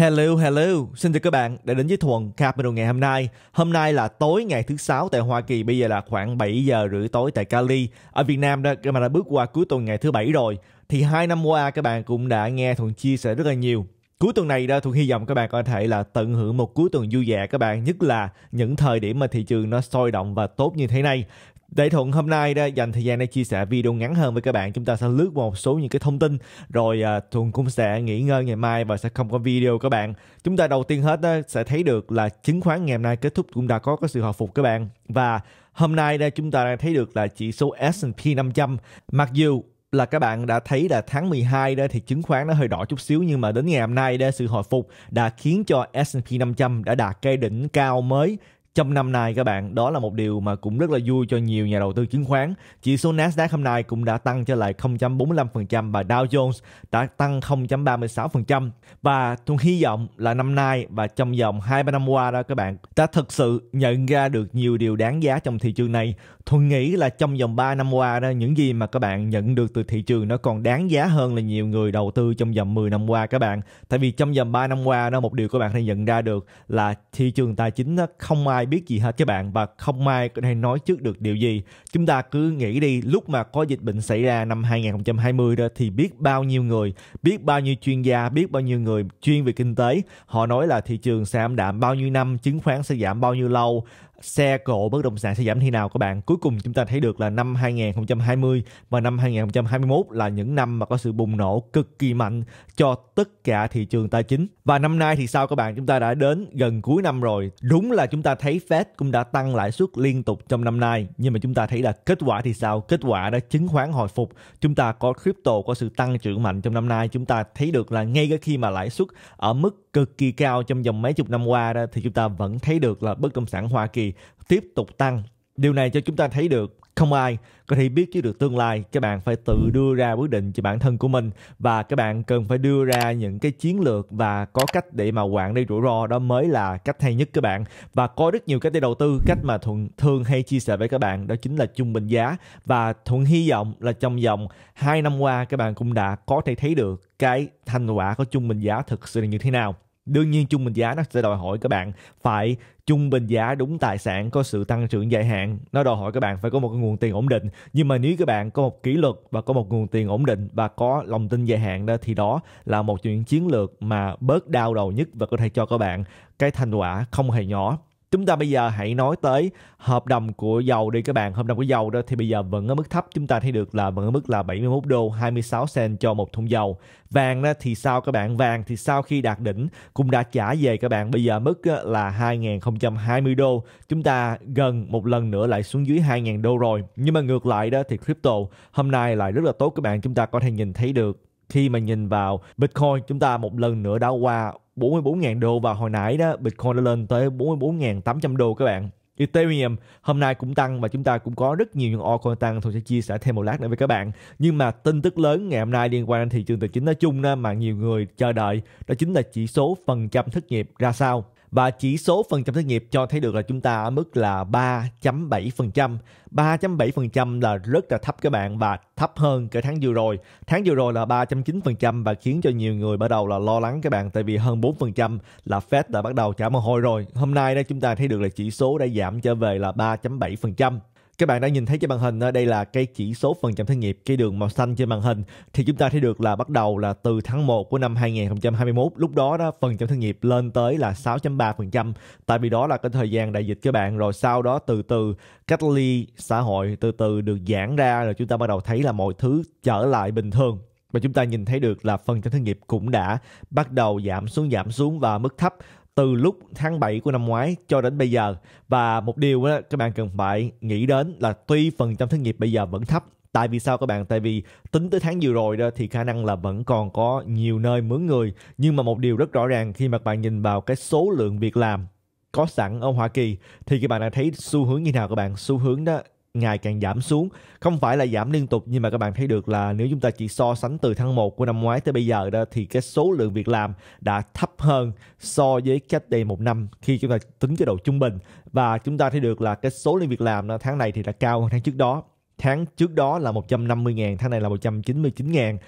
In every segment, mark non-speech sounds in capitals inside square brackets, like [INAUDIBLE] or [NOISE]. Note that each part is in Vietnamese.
Hello, hello. Xin chào các bạn đã đến với Thuần Capital ngày hôm nay. Hôm nay là tối ngày thứ sáu tại Hoa Kỳ, bây giờ là khoảng 7 giờ rưỡi tối tại Cali. Ở Việt Nam đó, các bạn đã bước qua cuối tuần ngày thứ bảy rồi. Thì hai năm qua các bạn cũng đã nghe Thuần chia sẻ rất là nhiều. Cuối tuần này đó, Thuần hy vọng các bạn có thể là tận hưởng một cuối tuần vui vẻ các bạn, nhất là những thời điểm mà thị trường nó sôi động và tốt như thế này. Để Thuận hôm nay đã dành thời gian để chia sẻ video ngắn hơn với các bạn Chúng ta sẽ lướt một số những cái thông tin Rồi à, Thuận cũng sẽ nghỉ ngơi ngày mai và sẽ không có video các bạn Chúng ta đầu tiên hết đó, sẽ thấy được là chứng khoán ngày hôm nay kết thúc cũng đã có cái sự hồi phục các bạn Và hôm nay đây chúng ta đã thấy được là chỉ số S&P 500 Mặc dù là các bạn đã thấy là tháng 12 đó thì chứng khoán nó hơi đỏ chút xíu nhưng mà đến ngày hôm nay đó sự hồi phục đã khiến cho S&P 500 đã đạt cây đỉnh cao mới trong năm nay các bạn đó là một điều mà cũng rất là vui cho nhiều nhà đầu tư chứng khoán chỉ số Nasdaq hôm nay cũng đã tăng trở lại 0.45% và Dow Jones đã tăng 0.36% và tôi hy vọng là năm nay và trong vòng 2 3 năm qua đó các bạn đã thực sự nhận ra được nhiều điều đáng giá trong thị trường này tôi nghĩ là trong vòng 3 năm qua đó những gì mà các bạn nhận được từ thị trường nó còn đáng giá hơn là nhiều người đầu tư trong vòng 10 năm qua các bạn tại vì trong vòng 3 năm qua đó một điều các bạn thể nhận ra được là thị trường tài chính nó không ai ai biết gì hết các bạn và không ai có thể nói trước được điều gì. Chúng ta cứ nghĩ đi lúc mà có dịch bệnh xảy ra năm 2020 đó thì biết bao nhiêu người, biết bao nhiêu chuyên gia, biết bao nhiêu người chuyên về kinh tế, họ nói là thị trường sẽ ảm đạm bao nhiêu năm, chứng khoán sẽ giảm bao nhiêu lâu, xe cộ bất động sản sẽ giảm thế nào các bạn. Cuối cùng chúng ta thấy được là năm 2020 và năm 2021 là những năm mà có sự bùng nổ cực kỳ mạnh cho tất cả thị trường tài chính. Và năm nay thì sao các bạn? Chúng ta đã đến gần cuối năm rồi. Đúng là chúng ta thấy Fed cũng đã tăng lãi suất liên tục trong năm nay, nhưng mà chúng ta thấy là kết quả thì sao? Kết quả đã chứng khoán hồi phục. Chúng ta có crypto có sự tăng trưởng mạnh trong năm nay. Chúng ta thấy được là ngay cái khi mà lãi suất ở mức cực kỳ cao trong vòng mấy chục năm qua đó thì chúng ta vẫn thấy được là bất động sản Hoa Kỳ tiếp tục tăng Điều này cho chúng ta thấy được không ai có thể biết trước được tương lai các bạn phải tự đưa ra quyết định cho bản thân của mình và các bạn cần phải đưa ra những cái chiến lược và có cách để mà quản lý rủi ro đó mới là cách hay nhất các bạn và có rất nhiều cách để đầu tư cách mà thuận thường hay chia sẻ với các bạn đó chính là trung bình giá và thuận hy vọng là trong vòng 2 năm qua các bạn cũng đã có thể thấy được cái thành quả của trung bình giá thực sự là như thế nào đương nhiên trung bình giá nó sẽ đòi hỏi các bạn phải trung bình giá đúng tài sản có sự tăng trưởng dài hạn nó đòi hỏi các bạn phải có một nguồn tiền ổn định nhưng mà nếu các bạn có một kỷ luật và có một nguồn tiền ổn định và có lòng tin dài hạn đó thì đó là một chuyện chiến lược mà bớt đau đầu nhất và có thể cho các bạn cái thành quả không hề nhỏ Chúng ta bây giờ hãy nói tới hợp đồng của dầu đi các bạn. Hợp đồng của dầu đó thì bây giờ vẫn ở mức thấp. Chúng ta thấy được là vẫn ở mức là 71 đô 26 cent cho một thùng dầu. Vàng đó thì sao các bạn? Vàng thì sau khi đạt đỉnh cũng đã trả về các bạn. Bây giờ mức là 2020 đô. Chúng ta gần một lần nữa lại xuống dưới 2.000 đô rồi. Nhưng mà ngược lại đó thì crypto hôm nay lại rất là tốt các bạn. Chúng ta có thể nhìn thấy được khi mà nhìn vào Bitcoin chúng ta một lần nữa đã qua 44.000 đô và hồi nãy đó Bitcoin đã lên tới 44.800 đô các bạn. Ethereum hôm nay cũng tăng và chúng ta cũng có rất nhiều những altcoin tăng tôi sẽ chia sẻ thêm một lát nữa với các bạn. Nhưng mà tin tức lớn ngày hôm nay liên quan đến thị trường tài chính nói chung đó mà nhiều người chờ đợi đó chính là chỉ số phần trăm thất nghiệp ra sao. Và chỉ số phần trăm thất nghiệp cho thấy được là chúng ta ở mức là 3.7%. 3.7% là rất là thấp các bạn và thấp hơn cả tháng vừa rồi. Tháng vừa rồi là 3.9% và khiến cho nhiều người bắt đầu là lo lắng các bạn tại vì hơn 4% là Fed đã bắt đầu trả mồ hôi rồi. Hôm nay đây chúng ta thấy được là chỉ số đã giảm trở về là 3.7% các bạn đã nhìn thấy trên màn hình ờ, đây là cái chỉ số phần trăm thất nghiệp cái đường màu xanh trên màn hình thì chúng ta thấy được là bắt đầu là từ tháng 1 của năm 2021 lúc đó đó phần trăm thất nghiệp lên tới là 6.3% tại vì đó là cái thời gian đại dịch các bạn rồi sau đó từ từ cách ly xã hội từ từ được giãn ra rồi chúng ta bắt đầu thấy là mọi thứ trở lại bình thường và chúng ta nhìn thấy được là phần trăm thất nghiệp cũng đã bắt đầu giảm xuống giảm xuống và mức thấp từ lúc tháng 7 của năm ngoái cho đến bây giờ và một điều đó, các bạn cần phải nghĩ đến là tuy phần trăm thất nghiệp bây giờ vẫn thấp tại vì sao các bạn tại vì tính tới tháng vừa rồi đó thì khả năng là vẫn còn có nhiều nơi mướn người nhưng mà một điều rất rõ ràng khi mà bạn nhìn vào cái số lượng việc làm có sẵn ở Hoa Kỳ thì các bạn đã thấy xu hướng như nào các bạn xu hướng đó ngày càng giảm xuống không phải là giảm liên tục nhưng mà các bạn thấy được là nếu chúng ta chỉ so sánh từ tháng 1 của năm ngoái tới bây giờ đó thì cái số lượng việc làm đã thấp hơn so với cách đây một năm khi chúng ta tính cái độ trung bình và chúng ta thấy được là cái số lượng việc làm tháng này thì đã cao hơn tháng trước đó tháng trước đó là 150 ngàn, tháng này là 199 ngàn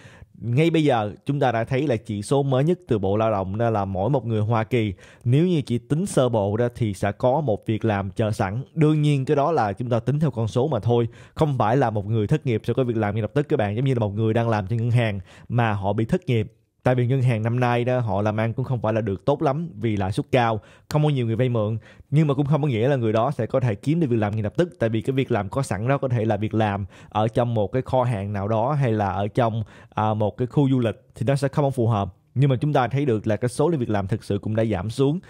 ngay bây giờ chúng ta đã thấy là chỉ số mới nhất từ Bộ Lao động là mỗi một người Hoa Kỳ nếu như chỉ tính sơ bộ ra thì sẽ có một việc làm chờ sẵn. Đương nhiên cái đó là chúng ta tính theo con số mà thôi, không phải là một người thất nghiệp sẽ có việc làm ngay lập tức các bạn giống như là một người đang làm trên ngân hàng mà họ bị thất nghiệp tại vì ngân hàng năm nay đó họ làm ăn cũng không phải là được tốt lắm vì lãi suất cao không có nhiều người vay mượn nhưng mà cũng không có nghĩa là người đó sẽ có thể kiếm được việc làm ngay lập tức tại vì cái việc làm có sẵn đó có thể là việc làm ở trong một cái kho hàng nào đó hay là ở trong à, một cái khu du lịch thì nó sẽ không có phù hợp nhưng mà chúng ta thấy được là cái số lượng việc làm thực sự cũng đã giảm xuống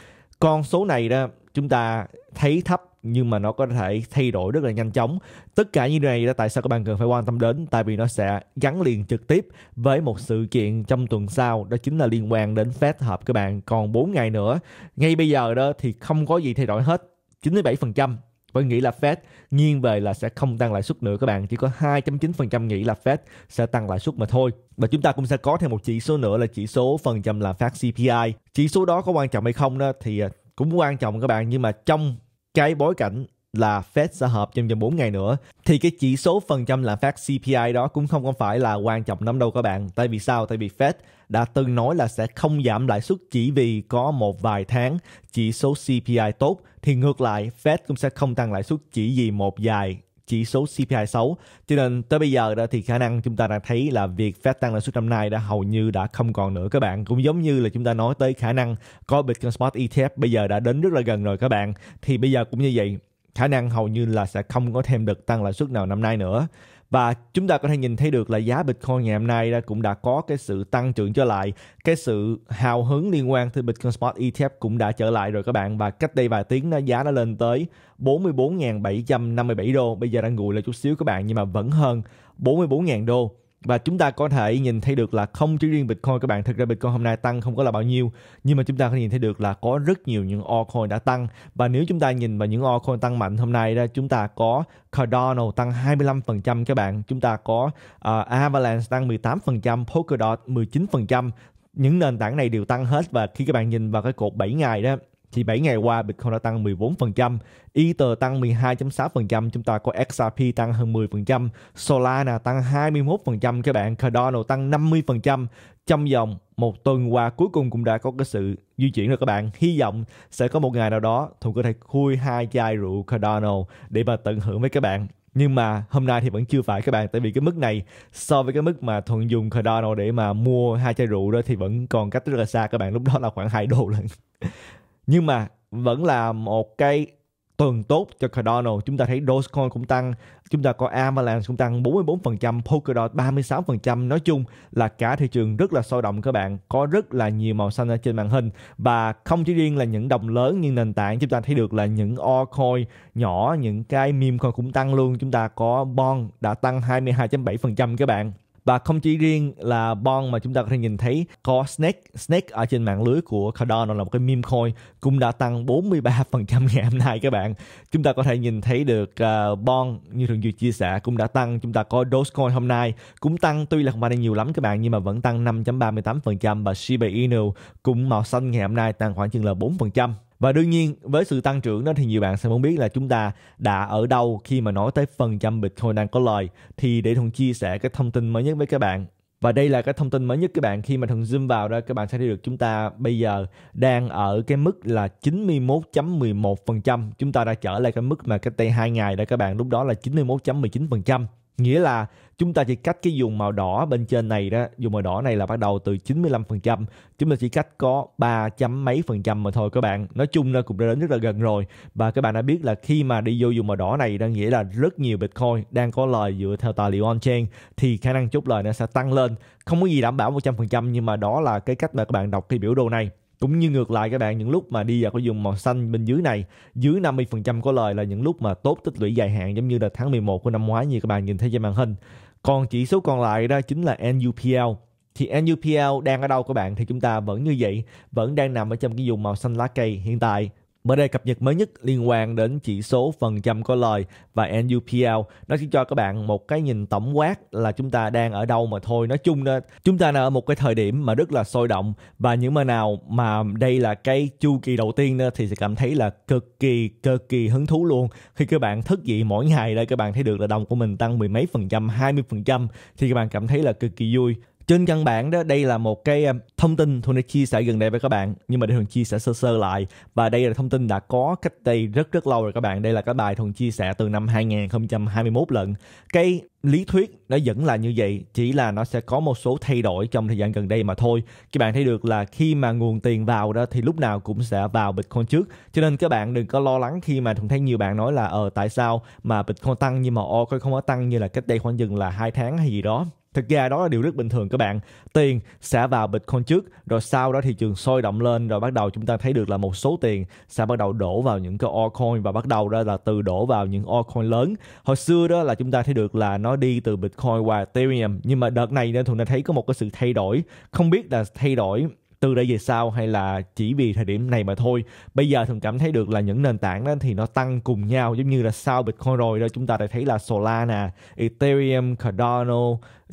con số này đó chúng ta thấy thấp nhưng mà nó có thể thay đổi rất là nhanh chóng tất cả như này là tại sao các bạn cần phải quan tâm đến tại vì nó sẽ gắn liền trực tiếp với một sự kiện trong tuần sau đó chính là liên quan đến Fed họp các bạn còn 4 ngày nữa ngay bây giờ đó thì không có gì thay đổi hết 97% vẫn nghĩ là Fed nghiêng về là sẽ không tăng lãi suất nữa các bạn chỉ có 2.9% nghĩ là Fed sẽ tăng lãi suất mà thôi và chúng ta cũng sẽ có thêm một chỉ số nữa là chỉ số phần trăm là phát CPI chỉ số đó có quan trọng hay không đó thì à, cũng quan trọng các bạn nhưng mà trong cái bối cảnh là Fed sẽ họp trong vòng 4 ngày nữa thì cái chỉ số phần trăm lạm phát CPI đó cũng không có phải là quan trọng lắm đâu các bạn. Tại vì sao? Tại vì Fed đã từng nói là sẽ không giảm lãi suất chỉ vì có một vài tháng chỉ số CPI tốt thì ngược lại Fed cũng sẽ không tăng lãi suất chỉ vì một vài chỉ số CPI xấu, Cho nên tới bây giờ đó thì khả năng chúng ta đã thấy là việc Fed tăng lãi suất năm nay đã hầu như đã không còn nữa các bạn. Cũng giống như là chúng ta nói tới khả năng có Bitcoin Spot ETF bây giờ đã đến rất là gần rồi các bạn. Thì bây giờ cũng như vậy, khả năng hầu như là sẽ không có thêm đợt tăng lãi suất nào năm nay nữa và chúng ta có thể nhìn thấy được là giá Bitcoin ngày hôm nay cũng đã có cái sự tăng trưởng trở lại cái sự hào hứng liên quan tới Bitcoin Spot ETF cũng đã trở lại rồi các bạn và cách đây vài tiếng nó giá nó lên tới 44.757 đô bây giờ đang nguội lại chút xíu các bạn nhưng mà vẫn hơn 44.000 đô và chúng ta có thể nhìn thấy được là không chỉ riêng Bitcoin các bạn thực ra Bitcoin hôm nay tăng không có là bao nhiêu nhưng mà chúng ta có thể nhìn thấy được là có rất nhiều những altcoin đã tăng và nếu chúng ta nhìn vào những altcoin tăng mạnh hôm nay đó chúng ta có Cardano tăng 25% các bạn chúng ta có uh, Avalanche tăng 18% Polkadot 19% những nền tảng này đều tăng hết và khi các bạn nhìn vào cái cột 7 ngày đó chỉ 7 ngày qua, Bitcoin đã tăng 14%, Ether tăng 12.6%, chúng ta có XRP tăng hơn 10%, Solana tăng 21% các bạn, Cardano tăng 50% trong vòng một tuần qua cuối cùng cũng đã có cái sự di chuyển rồi các bạn hy vọng sẽ có một ngày nào đó thùng có thể khui hai chai rượu Cardano để mà tận hưởng với các bạn nhưng mà hôm nay thì vẫn chưa phải các bạn tại vì cái mức này so với cái mức mà thuận dùng Cardano để mà mua hai chai rượu đó thì vẫn còn cách rất là xa các bạn lúc đó là khoảng hai đô lần nhưng mà vẫn là một cái tuần tốt cho Cardano. Chúng ta thấy Dogecoin cũng tăng, chúng ta có Avalanche cũng tăng 44%, Polkadot 36%. Nói chung là cả thị trường rất là sôi động các bạn, có rất là nhiều màu xanh ở trên màn hình và không chỉ riêng là những đồng lớn như nền tảng chúng ta thấy được là những altcoin nhỏ, những cái meme coin cũng tăng luôn. Chúng ta có Bond đã tăng 22.7% các bạn và không chỉ riêng là bon mà chúng ta có thể nhìn thấy có snake snake ở trên mạng lưới của Cardano là một cái meme coin cũng đã tăng 43% ngày hôm nay các bạn chúng ta có thể nhìn thấy được uh, à, bond như thường duy chia sẻ cũng đã tăng chúng ta có Dogecoin hôm nay cũng tăng tuy là không phải là nhiều lắm các bạn nhưng mà vẫn tăng 5.38% và Shiba Inu cũng màu xanh ngày hôm nay tăng khoảng chừng là 4% và đương nhiên với sự tăng trưởng đó thì nhiều bạn sẽ muốn biết là chúng ta đã ở đâu khi mà nói tới phần trăm Bitcoin đang có lời thì để Thuận chia sẻ cái thông tin mới nhất với các bạn và đây là cái thông tin mới nhất các bạn khi mà Thuận zoom vào đó các bạn sẽ thấy được chúng ta bây giờ đang ở cái mức là 91.11%. Chúng ta đã trở lại cái mức mà cách đây 2 ngày đó các bạn lúc đó là 91.19%. Nghĩa là chúng ta chỉ cách cái vùng màu đỏ bên trên này đó, vùng màu đỏ này là bắt đầu từ 95%, chúng ta chỉ cách có 3 chấm mấy phần trăm mà thôi các bạn. Nói chung là cũng đã đến rất là gần rồi và các bạn đã biết là khi mà đi vô vùng màu đỏ này đang nghĩa là rất nhiều Bitcoin đang có lời dựa theo tài liệu on-chain thì khả năng chốt lời nó sẽ tăng lên. Không có gì đảm bảo 100% nhưng mà đó là cái cách mà các bạn đọc cái biểu đồ này cũng như ngược lại các bạn những lúc mà đi vào cái vùng màu xanh bên dưới này dưới 50% có lời là những lúc mà tốt tích lũy dài hạn giống như là tháng 11 của năm ngoái như các bạn nhìn thấy trên màn hình còn chỉ số còn lại đó chính là NUPL thì NUPL đang ở đâu các bạn thì chúng ta vẫn như vậy vẫn đang nằm ở trong cái vùng màu xanh lá cây hiện tại Mới đây cập nhật mới nhất liên quan đến chỉ số phần trăm có lời và NUPL nó sẽ cho các bạn một cái nhìn tổng quát là chúng ta đang ở đâu mà thôi. Nói chung đó, chúng ta đang ở một cái thời điểm mà rất là sôi động và những mà nào mà đây là cái chu kỳ đầu tiên đó, thì sẽ cảm thấy là cực kỳ cực kỳ hứng thú luôn. Khi các bạn thức dậy mỗi ngày đây các bạn thấy được là đồng của mình tăng mười mấy phần trăm, hai mươi phần trăm thì các bạn cảm thấy là cực kỳ vui trên căn bản đó đây là một cái um, thông tin tôi đã chia sẻ gần đây với các bạn nhưng mà để thường chia sẻ sơ sơ lại và đây là thông tin đã có cách đây rất rất lâu rồi các bạn đây là cái bài thường chia sẻ từ năm 2021 lần cái lý thuyết nó vẫn là như vậy chỉ là nó sẽ có một số thay đổi trong thời gian gần đây mà thôi các bạn thấy được là khi mà nguồn tiền vào đó thì lúc nào cũng sẽ vào bitcoin trước cho nên các bạn đừng có lo lắng khi mà thường thấy nhiều bạn nói là ờ tại sao mà bitcoin tăng nhưng mà o không có tăng như là cách đây khoảng dừng là hai tháng hay gì đó Thực ra đó là điều rất bình thường các bạn. Tiền sẽ vào Bitcoin trước, rồi sau đó thị trường sôi động lên, rồi bắt đầu chúng ta thấy được là một số tiền sẽ bắt đầu đổ vào những cái altcoin và bắt đầu ra là từ đổ vào những altcoin lớn. Hồi xưa đó là chúng ta thấy được là nó đi từ Bitcoin qua Ethereum, nhưng mà đợt này nên Thuận đã thấy có một cái sự thay đổi. Không biết là thay đổi từ đây về sau hay là chỉ vì thời điểm này mà thôi bây giờ thường cảm thấy được là những nền tảng đó thì nó tăng cùng nhau giống như là sau bitcoin rồi đó chúng ta đã thấy là solana ethereum cardano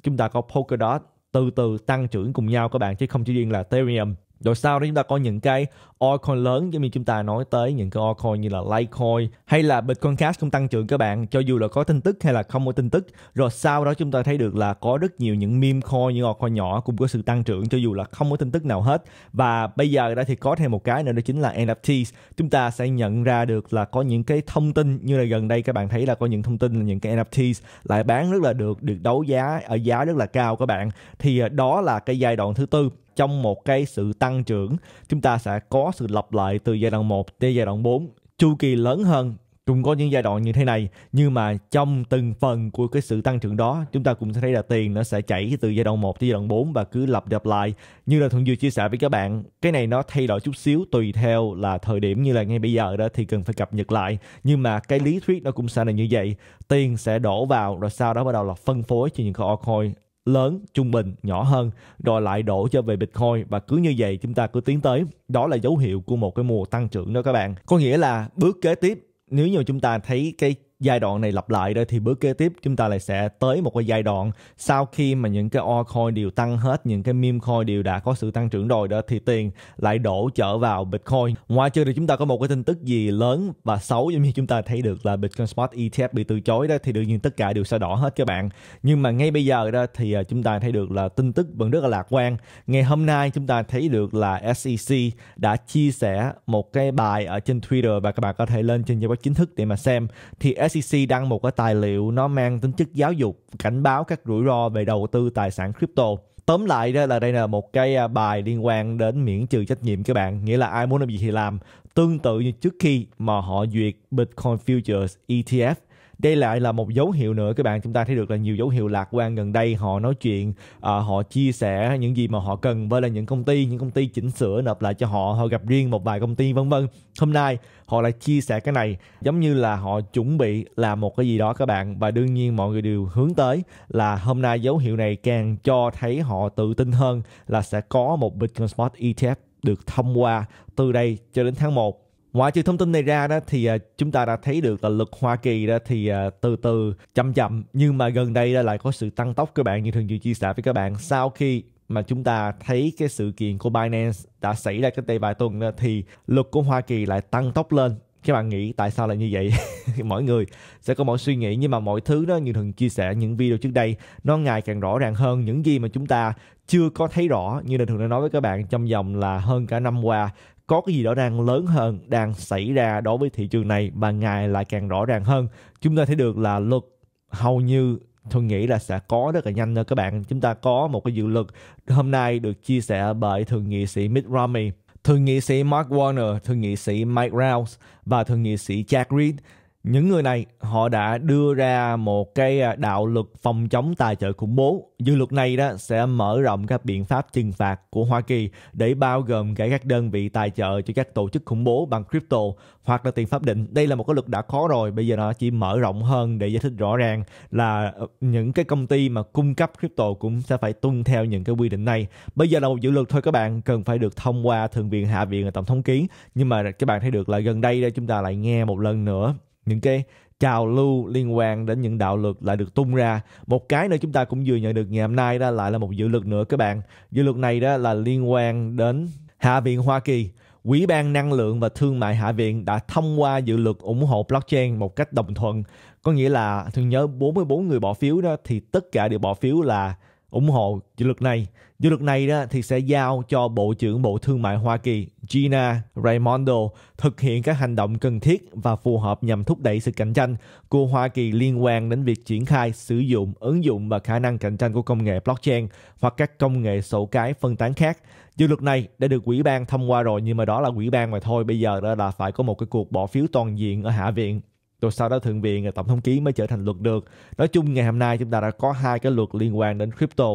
chúng ta có Polkadot từ từ tăng trưởng cùng nhau các bạn chứ không chỉ riêng là Ethereum rồi sau đó chúng ta có những cái altcoin lớn giống như chúng ta nói tới những cái altcoin như là Litecoin hay là Bitcoin Cash cũng tăng trưởng các bạn cho dù là có tin tức hay là không có tin tức. Rồi sau đó chúng ta thấy được là có rất nhiều những meme coin những altcoin nhỏ cũng có sự tăng trưởng cho dù là không có tin tức nào hết. Và bây giờ đó thì có thêm một cái nữa đó chính là NFTs. Chúng ta sẽ nhận ra được là có những cái thông tin như là gần đây các bạn thấy là có những thông tin là những cái NFTs lại bán rất là được được đấu giá ở giá rất là cao các bạn. Thì ờ, đó là cái giai đoạn thứ tư trong một cái sự tăng trưởng chúng ta sẽ có sự lặp lại từ giai đoạn 1 tới giai đoạn 4 chu kỳ lớn hơn cũng có những giai đoạn như thế này nhưng mà trong từng phần của cái sự tăng trưởng đó chúng ta cũng sẽ thấy là tiền nó sẽ chảy từ giai đoạn 1 tới giai đoạn 4 và cứ lặp lặp lại như là thuận vừa chia sẻ với các bạn cái này nó thay đổi chút xíu tùy theo là thời điểm như là ngay bây giờ đó thì cần phải cập nhật lại nhưng mà cái lý thuyết nó cũng sẽ là như vậy tiền sẽ đổ vào rồi sau đó bắt đầu là phân phối cho những cái altcoin lớn, trung bình, nhỏ hơn rồi lại đổ cho về Bitcoin và cứ như vậy chúng ta cứ tiến tới. Đó là dấu hiệu của một cái mùa tăng trưởng đó các bạn. Có nghĩa là bước kế tiếp nếu như chúng ta thấy cái giai đoạn này lặp lại rồi thì bước kế tiếp chúng ta lại sẽ tới một cái giai đoạn sau khi mà những cái altcoin đều tăng hết những cái meme coin đều đã có sự tăng trưởng rồi đó thì tiền lại đổ trở vào bitcoin ngoài trừ thì chúng ta có một cái tin tức gì lớn và xấu giống như chúng ta thấy được là bitcoin spot ETF bị từ chối đó thì đương nhiên tất cả đều sẽ đỏ hết các bạn nhưng mà ngay bây giờ đó thì à, chúng ta thấy được là tin tức vẫn rất là lạc quan ngày hôm nay chúng ta thấy được là SEC đã chia sẻ một cái bài ở trên Twitter và các bạn có thể lên trên trang web chính thức để mà xem thì SEC đăng một cái tài liệu nó mang tính chất giáo dục cảnh báo các rủi ro về đầu tư tài sản crypto tóm lại đó là đây là một cái à, bài liên quan đến miễn trừ trách nhiệm các bạn nghĩa là ai muốn làm gì thì làm tương tự như trước khi mà họ duyệt Bitcoin Futures ETF đây lại là một dấu hiệu nữa các bạn chúng ta thấy được là nhiều dấu hiệu lạc quan gần đây họ nói chuyện à, họ chia sẻ những gì mà họ cần với là những công ty những công ty chỉnh sửa nộp lại cho họ họ gặp riêng một vài công ty vân vân hôm nay họ lại chia sẻ cái này giống như là họ chuẩn bị làm một cái gì đó các bạn và đương nhiên mọi người đều hướng tới là hôm nay dấu hiệu này càng cho thấy họ tự tin hơn là sẽ có một Bitcoin Spot ETF được thông qua từ đây cho đến tháng 1 Ngoại trừ thông tin này ra đó thì à, chúng ta đã thấy được là luật Hoa Kỳ đó thì à, từ từ chậm chậm nhưng mà gần đây là lại có sự tăng tốc các bạn như thường duyên chia sẻ với các bạn sau khi mà chúng ta thấy cái sự kiện của Binance đã xảy ra cái đây vài tuần đó, thì luật của Hoa Kỳ lại tăng tốc lên các bạn nghĩ tại sao lại như vậy [LAUGHS] mỗi người sẽ có mỗi suy nghĩ nhưng mà mọi thứ đó như thường chia sẻ những video trước đây nó ngày càng rõ ràng hơn những gì mà chúng ta chưa có thấy rõ như là thường đã nói với các bạn trong vòng là hơn cả năm qua có cái gì đó đang lớn hơn đang xảy ra đối với thị trường này và ngày lại càng rõ ràng hơn chúng ta thấy được là luật hầu như tôi nghĩ là sẽ có rất là nhanh nữa các bạn chúng ta có một cái dự luật hôm nay được chia sẻ bởi thượng nghị sĩ Mitt Romney thượng nghị sĩ Mark Warner thượng nghị sĩ Mike Rouse và thượng nghị sĩ Jack Reed những người này họ đã đưa ra một cái à, đạo luật phòng chống tài trợ khủng bố. Dự luật này đó sẽ mở rộng các biện pháp trừng phạt của Hoa Kỳ để bao gồm cả các đơn vị tài trợ cho các tổ chức khủng bố bằng crypto hoặc là tiền pháp định. Đây là một cái luật đã khó rồi, bây giờ nó chỉ mở rộng hơn để giải thích rõ ràng là ờ, những cái công ty mà cung cấp crypto cũng sẽ phải tuân theo những cái quy định này. Bây giờ là một dự luật thôi các bạn, cần phải được thông qua Thượng viện, Hạ viện và Tổng thống ký. Nhưng mà các bạn thấy được là gần đây đây chúng ta lại nghe một lần nữa những cái trào lưu liên quan đến những đạo luật lại được tung ra một cái nữa chúng ta cũng vừa nhận được ngày hôm nay đó lại là một dự luật nữa các bạn dự luật này đó là liên quan đến hạ viện hoa kỳ quỹ ban Năng lượng và Thương mại Hạ viện đã thông qua dự luật ủng hộ blockchain một cách đồng thuận. Có nghĩa là, tôi nhớ 44 người bỏ phiếu đó thì tất cả đều bỏ phiếu là ủng hộ dự luật này. Dự luật này đó thì sẽ giao cho Bộ trưởng Bộ Thương mại Hoa Kỳ Gina Raimondo thực hiện các hành động cần thiết và phù hợp nhằm thúc đẩy sự cạnh tranh của Hoa Kỳ liên quan đến việc triển khai, sử dụng, ứng dụng và khả năng cạnh tranh của công nghệ blockchain hoặc các công nghệ sổ cái phân tán khác. Dự luật này đã được quỹ ban thông qua rồi nhưng mà đó là quỹ ban mà thôi. Bây giờ đó là phải có một cái cuộc bỏ phiếu toàn diện ở Hạ viện rồi sau đó thượng viện tổng thống ký mới trở thành luật được nói chung ngày hôm nay chúng ta đã có hai cái luật liên quan đến crypto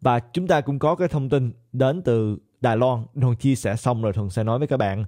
và chúng ta cũng có cái thông tin đến từ Đài Loan Thuần chia sẻ xong rồi thuận sẽ nói với các bạn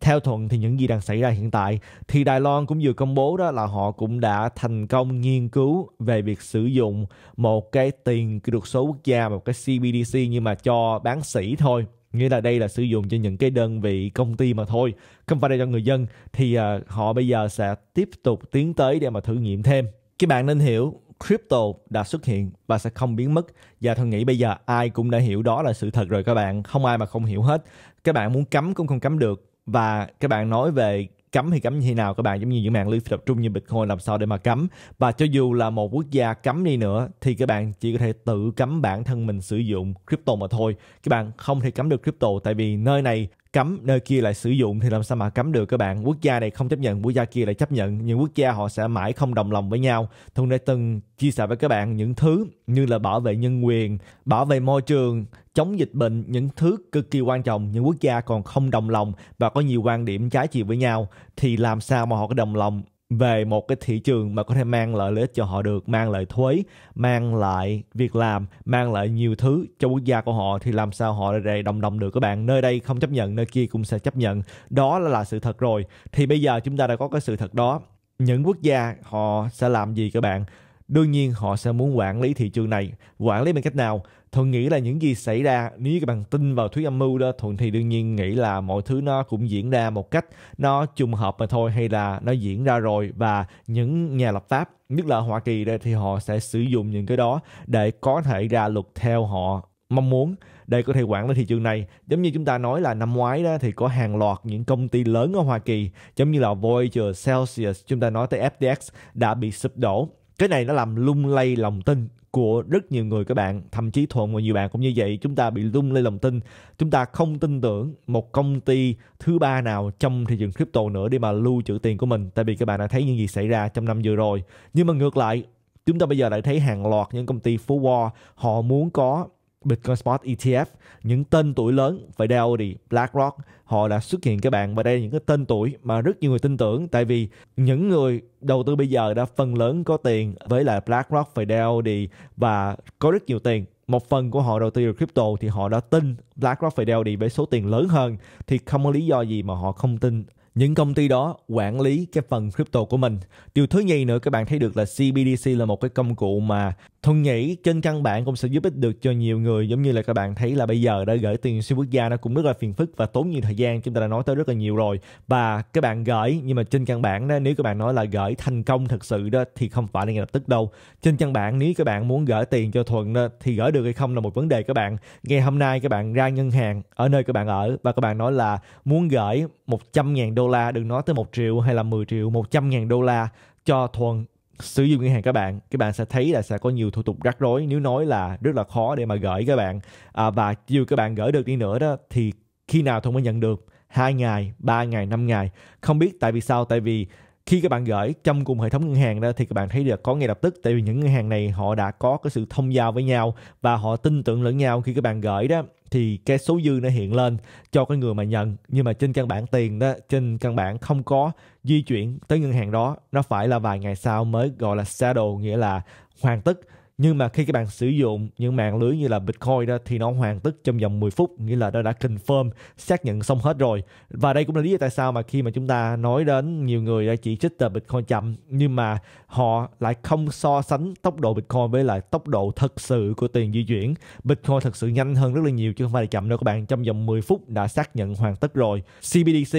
theo Thuận thì những gì đang xảy ra hiện tại thì Đài Loan cũng vừa công bố đó là họ cũng đã thành công nghiên cứu về việc sử dụng một cái tiền được số quốc gia một cái CBDC nhưng mà cho bán sỉ thôi nghĩa là đây là sử dụng cho những cái đơn vị công ty mà thôi không phải là cho người dân thì uh, họ bây giờ sẽ tiếp tục tiến tới để mà thử nghiệm thêm các bạn nên hiểu crypto đã xuất hiện và sẽ không biến mất và tôi nghĩ bây giờ ai cũng đã hiểu đó là sự thật rồi các bạn không ai mà không hiểu hết các bạn muốn cấm cũng không cấm được và các bạn nói về cấm thì cấm như thế nào các bạn giống như những mạng lưới tập trung như bitcoin làm sao để mà cấm và cho dù là một quốc gia cấm đi nữa thì các bạn chỉ có thể tự cấm bản thân mình sử dụng crypto mà thôi các bạn không thể cấm được crypto tại vì nơi này cấm nơi kia lại sử dụng thì làm sao mà cấm được các bạn quốc gia này không chấp nhận quốc gia kia lại chấp nhận những quốc gia họ sẽ mãi không đồng lòng với nhau thuận đã từng chia sẻ với các bạn những thứ như là bảo vệ nhân quyền bảo vệ môi trường chống dịch bệnh những thứ cực kỳ quan trọng những quốc gia còn không đồng lòng và có nhiều quan điểm trái chiều với nhau thì làm sao mà họ có đồng lòng về một cái thị trường mà có thể mang lại lợi ích cho họ được mang lại thuế mang lại việc làm mang lại nhiều thứ cho quốc gia của họ thì làm sao họ để đồng đồng được các bạn nơi đây không chấp nhận nơi kia cũng sẽ chấp nhận đó là, là sự thật rồi thì bây giờ chúng ta đã có cái sự thật đó những quốc gia họ sẽ làm gì các bạn đương nhiên họ sẽ muốn quản lý thị trường này quản lý bằng cách nào thuận nghĩ là những gì xảy ra nếu các bạn tin vào thuyết âm mưu đó thuận thì đương nhiên nghĩ là mọi thứ nó cũng diễn ra một cách nó trùng hợp mà thôi hay là nó diễn ra rồi và những nhà lập pháp nhất là hoa kỳ đây thì họ sẽ sử dụng những cái đó để có thể ra luật theo họ mong muốn để có thể quản lý thị trường này giống như chúng ta nói là năm ngoái đó thì có hàng loạt những công ty lớn ở Hoa Kỳ giống như là Voyager, Celsius chúng ta nói tới FTX đã bị sụp đổ cái này nó làm lung lay lòng tin của rất nhiều người các bạn thậm chí thuận và nhiều bạn cũng như vậy chúng ta bị lung lay lòng tin chúng ta không tin tưởng một công ty thứ ba nào trong thị trường crypto nữa để mà lưu trữ tiền của mình tại vì các bạn đã thấy những gì xảy ra trong năm vừa rồi nhưng mà ngược lại chúng ta bây giờ lại thấy hàng loạt những công ty phố Wall họ muốn có Bitcoin Spot ETF những tên tuổi lớn Fidelity, BlackRock họ đã xuất hiện các bạn và đây là những cái tên tuổi mà rất nhiều người tin tưởng tại vì những người đầu tư bây giờ đã phần lớn có tiền với lại BlackRock Fidelity và có rất nhiều tiền một phần của họ đầu tư vào crypto thì họ đã tin BlackRock Fidelity với số tiền lớn hơn thì không có lý do gì mà họ không tin những công ty đó quản lý cái phần crypto của mình. Điều thứ nhì nữa các bạn thấy được là CBDC là một cái công cụ mà Thuận nghĩ trên căn bản cũng sẽ giúp ích được cho nhiều người giống như là các bạn thấy là bây giờ đã gửi tiền xuyên quốc gia nó cũng rất là phiền phức và tốn nhiều thời gian chúng ta đã nói tới rất là nhiều rồi và các bạn gửi nhưng mà trên căn bản đó nếu các bạn nói là gửi thành công thật sự đó thì không phải là ngay lập tức đâu trên căn bản nếu các bạn muốn gửi tiền cho Thuận đó, thì gửi được hay không là một vấn đề các bạn ngày hôm nay các bạn ra ngân hàng ở nơi các bạn ở và các bạn nói là muốn gửi 100.000 đô la đừng nói tới 1 triệu hay là 10 triệu 100.000 đô la cho Thuận sử dụng ngân hàng các bạn các bạn sẽ thấy là sẽ có nhiều thủ tục rắc rối nếu nói là rất là khó để mà gửi các bạn à, và dù các bạn gửi được đi nữa đó thì khi nào thông mới nhận được hai ngày, 3 ngày, 5 ngày. Không biết tại vì sao, tại vì khi các bạn gửi trong cùng hệ thống ngân hàng đó thì các bạn thấy được có ngay lập tức tại vì những ngân hàng này họ đã có cái sự thông giao với nhau và họ tin tưởng lẫn nhau khi các bạn gửi đó thì cái số dư nó hiện lên cho cái người mà nhận nhưng mà trên căn bản tiền đó trên căn bản không có di chuyển tới ngân hàng đó nó phải là vài ngày sau mới gọi là shadow nghĩa là hoàn tất nhưng mà khi các bạn sử dụng những mạng lưới như là Bitcoin đó thì nó hoàn tất trong vòng 10 phút nghĩa là nó đã confirm xác nhận xong hết rồi và đây cũng là lý do tại sao mà khi mà chúng ta nói đến nhiều người đã chỉ trích là Bitcoin chậm nhưng mà họ lại không so sánh tốc độ Bitcoin với lại tốc độ thật sự của tiền di chuyển Bitcoin thật sự nhanh hơn rất là nhiều chứ không phải là chậm đâu các bạn trong vòng 10 phút đã xác nhận hoàn tất rồi CBDC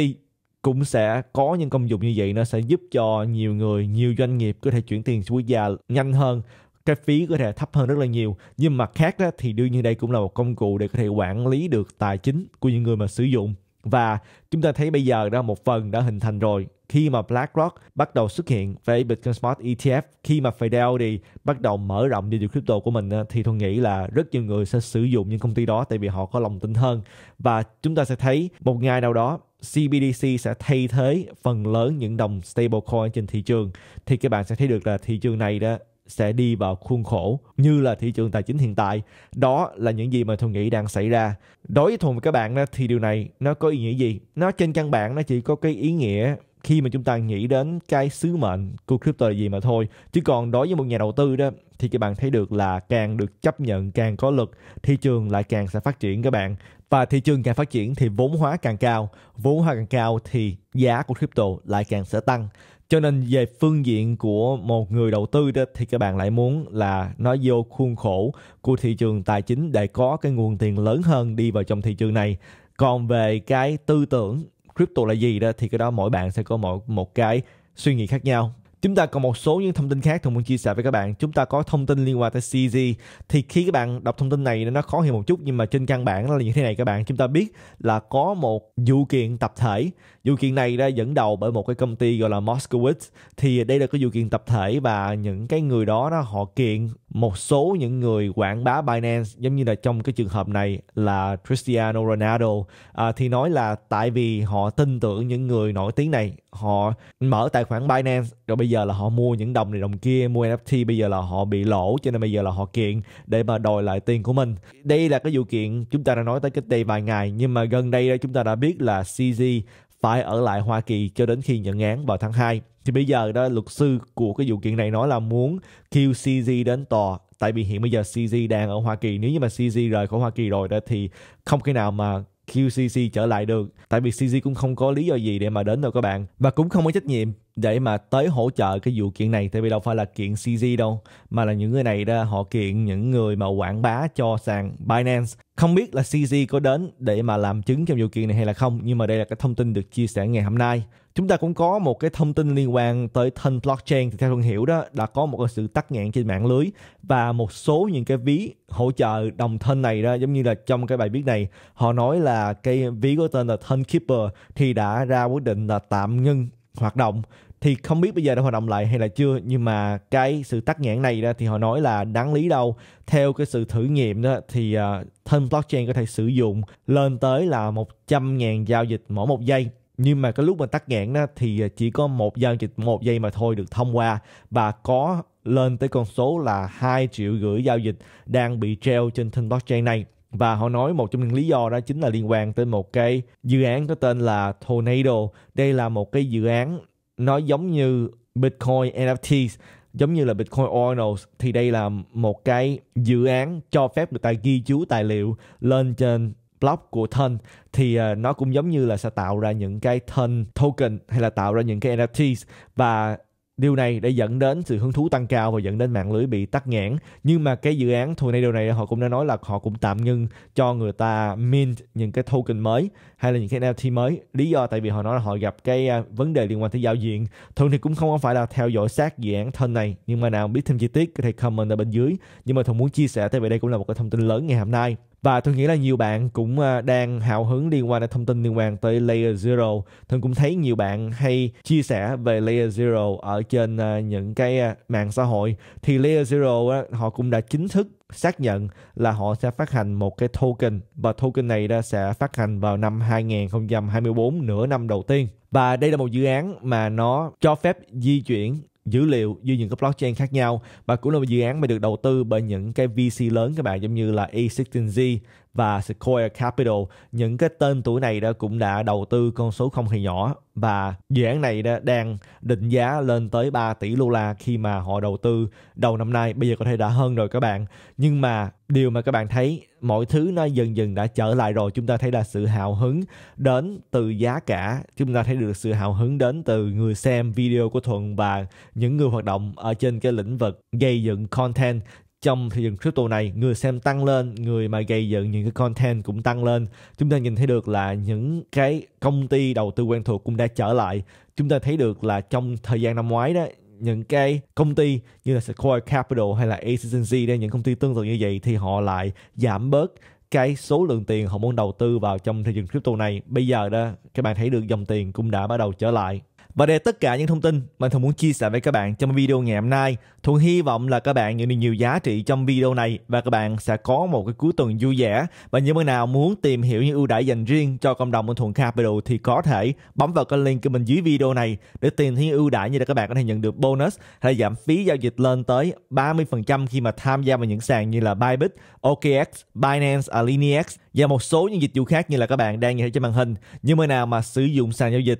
cũng sẽ có những công dụng như vậy nó sẽ giúp cho nhiều người nhiều doanh nghiệp có thể chuyển tiền quốc gia nhanh hơn cái phí có thể thấp hơn rất là nhiều nhưng mà khác đó, thì đương nhiên đây cũng là một công cụ để có thể quản lý được tài chính của những người mà sử dụng và chúng ta thấy bây giờ đó một phần đã hình thành rồi khi mà BlackRock bắt đầu xuất hiện về Bitcoin smart ETF khi mà Fidelity bắt đầu mở rộng giao dịch crypto của mình thì tôi nghĩ là rất nhiều người sẽ sử dụng những công ty đó tại vì họ có lòng tin hơn và chúng ta sẽ thấy một ngày nào đó CBDC sẽ thay thế phần lớn những đồng stablecoin trên thị trường thì các bạn sẽ thấy được là thị trường này đó sẽ đi vào khuôn khổ như là thị trường tài chính hiện tại. Đó là những gì mà Thuần nghĩ đang xảy ra. Đối với thùng và các bạn thì điều này nó có ý nghĩa gì? Nó trên căn bản nó chỉ có cái ý nghĩa khi mà chúng ta nghĩ đến cái sứ mệnh của crypto là gì mà thôi. Chứ còn đối với một nhà đầu tư đó thì các bạn thấy được là càng được chấp nhận càng có lực, thị trường lại càng sẽ phát triển các bạn. Và thị trường càng phát triển thì vốn hóa càng cao, vốn hóa càng cao thì giá của crypto lại càng sẽ tăng cho nên về phương diện của một người đầu tư đó thì các bạn lại muốn là nó vô khuôn khổ của thị trường tài chính để có cái nguồn tiền lớn hơn đi vào trong thị trường này còn về cái tư tưởng crypto là gì đó thì cái đó mỗi bạn sẽ có một một cái suy nghĩ khác nhau Chúng ta còn một số những thông tin khác Thường muốn chia sẻ với các bạn Chúng ta có thông tin liên quan tới CZ Thì khi các bạn đọc thông tin này nó khó hiểu một chút Nhưng mà trên căn bản nó là như thế này các bạn Chúng ta biết là có một vụ kiện tập thể Vụ kiện này đã dẫn đầu bởi một cái công ty gọi là Moskowitz thì đây là cái vụ kiện tập thể và những cái người đó đó họ kiện một số những người quảng bá Binance giống như là trong cái trường hợp này là Cristiano Ronaldo à, thì nói là tại vì họ tin tưởng những người nổi tiếng này họ mở tài khoản Binance rồi bây giờ là họ mua những đồng này đồng kia mua NFT bây giờ là họ bị lỗ cho nên bây giờ là họ kiện để mà đòi lại tiền của mình đây là cái vụ kiện chúng ta đã nói tới cách đây vài ngày nhưng mà gần đây chúng ta đã biết là CZ phải ở lại Hoa Kỳ cho đến khi nhận án vào tháng 2. Thì bây giờ đó luật sư của cái vụ kiện này nói là muốn kêu CZ đến tòa tại vì hiện bây giờ CZ đang ở Hoa Kỳ nếu như mà CZ rời khỏi Hoa Kỳ rồi đó thì không khi nào mà QCC trở lại được tại vì CZ cũng không có lý do gì để mà đến đâu các bạn và cũng không có trách nhiệm để mà tới hỗ trợ cái vụ kiện này tại vì đâu phải là kiện CZ đâu mà là những người này ra họ kiện những người mà quảng bá cho sàn Binance không biết là CZ có đến để mà làm chứng trong vụ kiện này hay là không nhưng mà đây là cái thông tin được chia sẻ ngày hôm nay chúng ta cũng có một cái thông tin liên quan tới thân blockchain thì theo thuận hiểu đó đã có một cái sự tắc nghẽn trên mạng lưới và một số những cái ví hỗ trợ đồng thân này đó giống như là trong cái bài viết này họ nói là cái ví có tên là thân keeper thì đã ra quyết định là tạm ngưng hoạt động thì không biết bây giờ đã hoạt động lại hay là chưa nhưng mà cái sự tắc nghẽn này đó thì họ nói là đáng lý đâu theo cái sự thử nghiệm đó thì ờ, thân blockchain có thể sử dụng lên tới là 100.000 giao dịch mỗi một giây nhưng mà cái lúc mà tắc nghẽn đó thì ờ, chỉ có một giao dịch một giây mà thôi được thông qua và có lên tới con số là hai triệu gửi giao dịch đang bị treo trên thân blockchain này và họ nói một trong những lý do đó chính là liên quan tới một cái dự án có tên là Tornado. Đây là một cái dự án nó giống như Bitcoin NFTs giống như là Bitcoin Ordinals thì đây là một cái dự án cho phép được tài ghi chú tài liệu lên trên block của thân thì à, nó cũng giống như là sẽ tạo ra những cái thân token hay là tạo ra những cái NFTs và Điều này đã dẫn đến sự hứng thú tăng cao và dẫn đến mạng lưới bị tắt nghẽn. Nhưng mà cái dự án Tornado này họ cũng đã nói là họ cũng tạm ngưng cho người ta mint những cái token mới hay là những cái NFT mới. Lý do tại vì họ nói là họ gặp cái à, vấn đề liên quan tới giao diện. Thường thì cũng không phải là theo dõi sát dự án thân này. Nhưng mà nào biết thêm chi tiết có thể comment ở bên dưới. Nhưng mà Thông muốn chia sẻ tới về đây cũng là một cái thông tin lớn ngày hôm nay và tôi nghĩ là nhiều bạn cũng à, đang hào hứng liên quan đến thông tin liên quan tới Layer Zero. Thường cũng thấy nhiều bạn hay chia sẻ về Layer Zero ở trên à, những cái à, mạng xã hội. Thì Layer Zero họ cũng đã chính thức xác nhận là họ sẽ phát hành một cái token và token này đã sẽ phát hành vào năm 2024 nửa năm đầu tiên. Và đây là một dự án mà nó cho phép di chuyển dữ liệu dưới những cái blockchain khác nhau và cũng là một dự án mà được đầu tư bởi những cái VC lớn các bạn giống như là A16Z và Sequoia Capital. Những cái tên tuổi này đã cũng đã đầu tư con số không hề nhỏ và dự án này đã đang định giá lên tới 3 tỷ đô la khi mà họ đầu tư đầu năm nay. Bây giờ có thể đã hơn rồi các bạn. Nhưng mà điều mà các bạn thấy mọi thứ nó dần dần đã trở lại rồi chúng ta thấy là sự hào hứng đến từ giá cả chúng ta thấy được sự hào hứng đến từ người xem video của thuận và những người hoạt động ở trên cái lĩnh vực gây dựng content trong thị trường crypto này người xem tăng lên người mà gây dựng những cái content cũng tăng lên chúng ta nhìn thấy được là những cái công ty đầu tư quen thuộc cũng đã trở lại chúng ta thấy được là trong thời gian năm ngoái đó những cái công ty như là Sequoia Capital hay là ACNZ đây những công ty tương tự như vậy thì họ lại giảm bớt cái số lượng tiền họ muốn đầu tư vào trong thị trường crypto này bây giờ đó các bạn thấy được dòng tiền cũng đã bắt đầu trở lại và đây là tất cả những thông tin mình thường muốn chia sẻ với các bạn trong video ngày hôm nay. Thuận hy vọng là các bạn nhận được nhiều giá trị trong video này và các bạn sẽ có một cái cuối tuần vui vẻ. Và những bạn nào muốn tìm hiểu những ưu đãi dành riêng cho cộng đồng của Thuận Capital thì có thể bấm vào cái link của mình dưới video này để tìm thấy ưu đãi như là các bạn có thể nhận được bonus hay giảm phí giao dịch lên tới 30% khi mà tham gia vào những sàn như là Bybit, OKX, Binance, Alinex và một số những dịch vụ khác như là các bạn đang nhìn thấy trên màn hình. Những bạn nào mà sử dụng sàn giao dịch